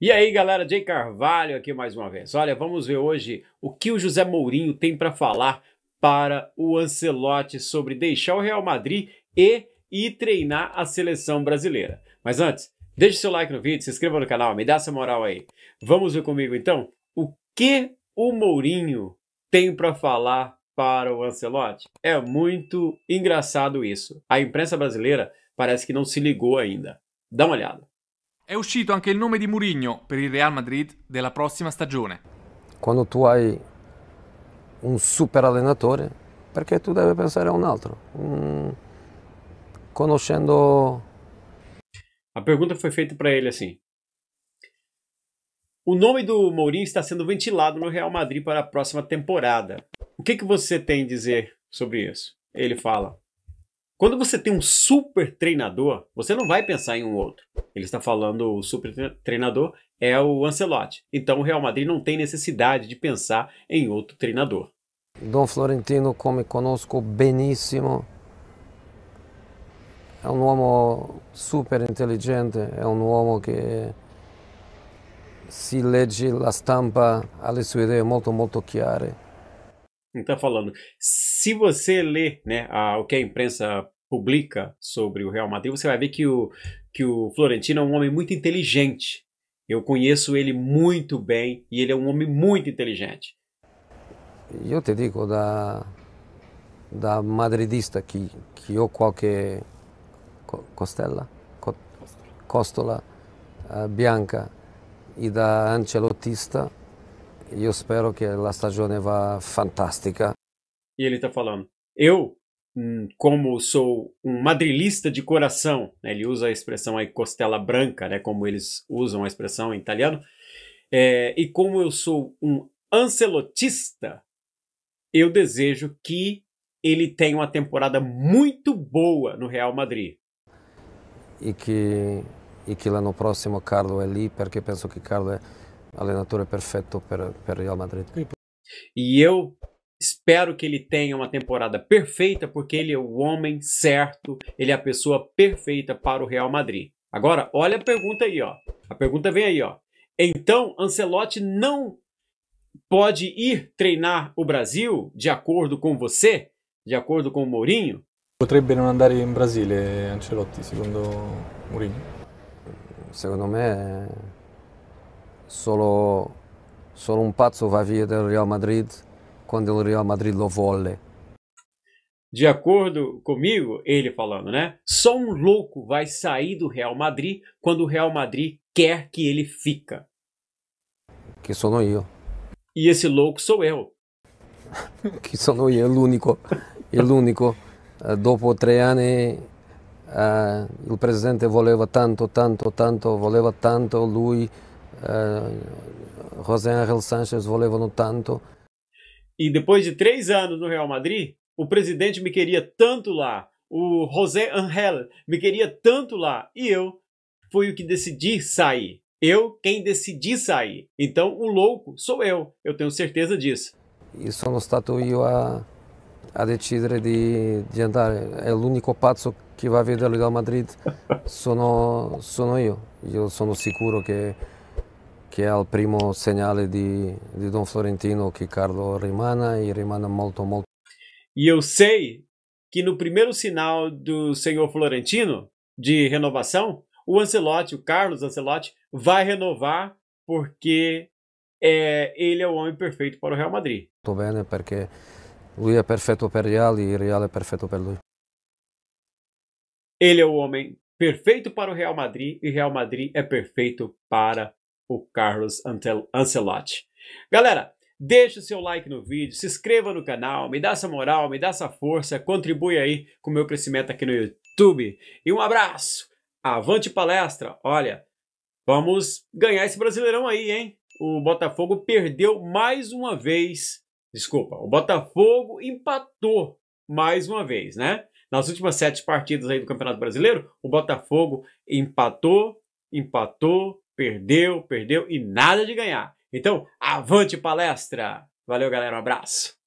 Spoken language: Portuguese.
E aí, galera, Jay Carvalho aqui mais uma vez. Olha, vamos ver hoje o que o José Mourinho tem para falar para o Ancelotti sobre deixar o Real Madrid e ir treinar a seleção brasileira. Mas antes, deixe seu like no vídeo, se inscreva no canal, me dá essa moral aí. Vamos ver comigo então o que o Mourinho tem para falar para o Ancelotti. É muito engraçado isso. A imprensa brasileira parece que não se ligou ainda. Dá uma olhada. È uscito anche il nome di Mourinho per il Real Madrid della prossima stagione. Quando tu hai un super allenatore, perché tu devi pensare a un altro? Um, mm, conoscendo A pergunta foi feita para ele assim: O nome do Mourinho está sendo ventilado no Real Madrid para a próxima temporada. O que, que você tem a dizer sobre isso? Ele fala: quando você tem um super treinador, você não vai pensar em um outro. Ele está falando o super treinador é o Ancelotti. Então o Real Madrid não tem necessidade de pensar em outro treinador. Dom Florentino, come conosco benissimo, é um homem super inteligente, é um homem que se lê la stampa as suas sue idee molto molto chiare está falando. Se você lê né, a, o que a imprensa publica sobre o Real Madrid, você vai ver que o, que o Florentino é um homem muito inteligente. Eu conheço ele muito bem e ele é um homem muito inteligente. Eu te digo da, da madridista que, que ou qualquer Costella, Costola, eh, Bianca e da Ancelotista eu espero que a stagione vá fantástica. E ele está falando, eu, hum, como sou um madrilista de coração, né, ele usa a expressão aí costela branca, né, como eles usam a expressão em italiano, é, e como eu sou um ancelotista, eu desejo que ele tenha uma temporada muito boa no Real Madrid. E que e que lá no próximo Carlo é ali, porque penso que Carlo é allenatore perfeito para o Real Madrid. E eu espero que ele tenha uma temporada perfeita, porque ele é o homem certo, ele é a pessoa perfeita para o Real Madrid. Agora, olha a pergunta aí, ó. A pergunta vem aí, ó. Então, Ancelotti não pode ir treinar o Brasil de acordo com você, de acordo com o Mourinho? Potrebbe non andare in Brasile Ancelotti, segundo Mourinho. Secondo me solo, solo un pazzo va via del Real Madrid quando o Real Madrid lo vuole. De acordo comigo, ele falando, né? Só um louco vai sair do Real Madrid quando o Real Madrid quer que ele fica. Que sou eu. E esse louco sou eu. que sou eu, o único. O único. Dopo três anos, uh, eh, presidente voleva tanto, tanto, tanto, voleva tanto lui. Eh, José Ángel Sanches volevo no tanto. E depois de três anos no Real Madrid, o presidente me queria tanto lá, o José Ángel me queria tanto lá, e eu fui o que decidi sair. Eu quem decidi sair. Então o louco sou eu, eu tenho certeza disso. E sono stato io a, a decidere di, di andare, è é l'unico pazzo che va a vedere Real Madrid, sono, sono eu sou sono seguro que che è é o primo segnale di, di Don Florentino che é Carlo rimane e rimane molto molto. E eu sei que no primeiro sinal do senhor Florentino de renovação, o Ancelotti, o Carlos Ancelotti, vai renovar porque é, ele é o homem perfeito para o Real Madrid. Muito bem, porque lui é perfeito para o Real e o Real é perfeito para lui. Ele é o homem perfeito para o Real Madrid e o Real Madrid é perfeito para o Carlos Ancelotti. Galera, deixe o seu like no vídeo, se inscreva no canal, me dá essa moral, me dá essa força, contribui aí com o meu crescimento aqui no YouTube. E um abraço, avante palestra, olha, vamos ganhar esse Brasileirão aí, hein? O Botafogo perdeu mais uma vez, desculpa, o Botafogo empatou mais uma vez, né? Nas últimas sete partidas aí do Campeonato Brasileiro, o Botafogo empatou, empatou, Perdeu, perdeu e nada de ganhar. Então, avante palestra! Valeu, galera, um abraço!